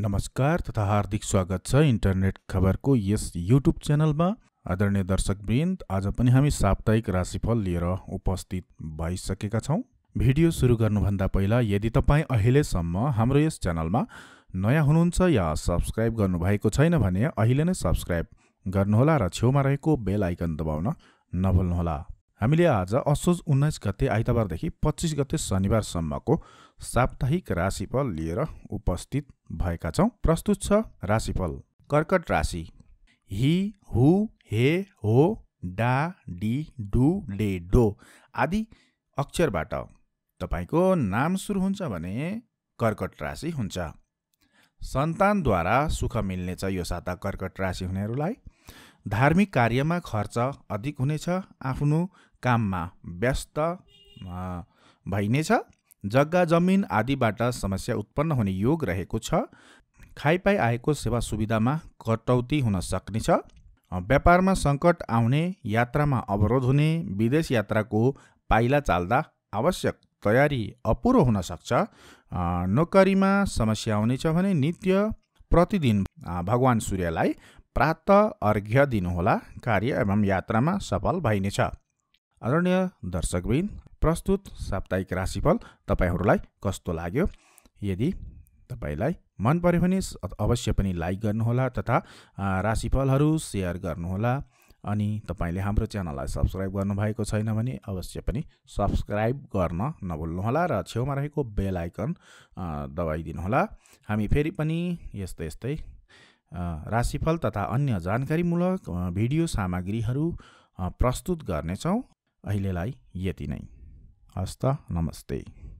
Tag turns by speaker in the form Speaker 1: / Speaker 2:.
Speaker 1: नमस्कार तथा हार्दिक स्वागत छ इन्टरनेट खबरको यस युट्युब च्यानलमा आदरणीय दर्शकवृन्द आज पनि हामी साप्ताहिक राशिफल लिएर उपस्थित भइसकेका छौँ भिडियो सुरु गर्नुभन्दा पहिला यदि तपाईँ अहिलेसम्म हाम्रो यस च्यानलमा नयाँ हुनुहुन्छ या सब्सक्राइब गर्नुभएको छैन भने अहिले नै सब्सक्राइब गर्नुहोला र छेउमा रहेको बेल आइकन दबाउन नभुल्नुहोला हामीले आज असोज उन्नाइस गते आइतबारदेखि पच्चिस गते शनिबारसम्मको साप्ताहिक राशिफल लिएर उपस्थित भएका छौँ प्रस्तुत छ राशिफल कर्कट राशि हि हु हे हो डा डी डु डे डो आदि अक्षरबाट तपाईँको नाम सुरु हुन्छ भने कर्कट राशि हुन्छ सन्तानद्वारा सुख मिल्नेछ यो साता कर्कट राशि हुनेहरूलाई धार्मिक कार्यमा खर्च अधिक हुनेछ आफ्नो काममा व्यस्त भइनेछ जग्गा जमिन आदिबाट समस्या उत्पन्न हुने योग रहेको छ खाइपाई आएको सेवा सुविधामा कटौती हुन सक्नेछ व्यापारमा सङ्कट आउने यात्रामा अवरोध हुने विदेश यात्राको पाइला चाल्दा आवश्यक तयारी अपुरो हुन सक्छ नोकरीमा समस्या आउनेछ भने नित्य प्रतिदिन भगवान् सूर्यलाई प्रात अर्घ्य दिनुहोला कार्य एवं यात्रामा सफल भइनेछ आदरणीय दर्शकबिन प्रस्तुत साप्ताहिक राशिफल तपाईँहरूलाई कस्तो लाग्यो यदि तपाईँलाई मन पऱ्यो भने अवश्य पनि लाइक गर्नुहोला तथा राशिफलहरू सेयर गर्नुहोला अनि तपाईँले हाम्रो च्यानललाई सब्सक्राइब गर्नुभएको छैन भने अवश्य पनि सब्सक्राइब गर्न नभुल्नुहोला र छेउमा रहेको बेल आइकन दबाइदिनुहोला हामी फेरि पनि यस्तै यस्तै राशिफल तथा अन्य जानकारीमूलक भिडियो सामग्रीहरू प्रस्तुत गर्नेछौँ अहिलेलाई यति नै हस्त नमस्ते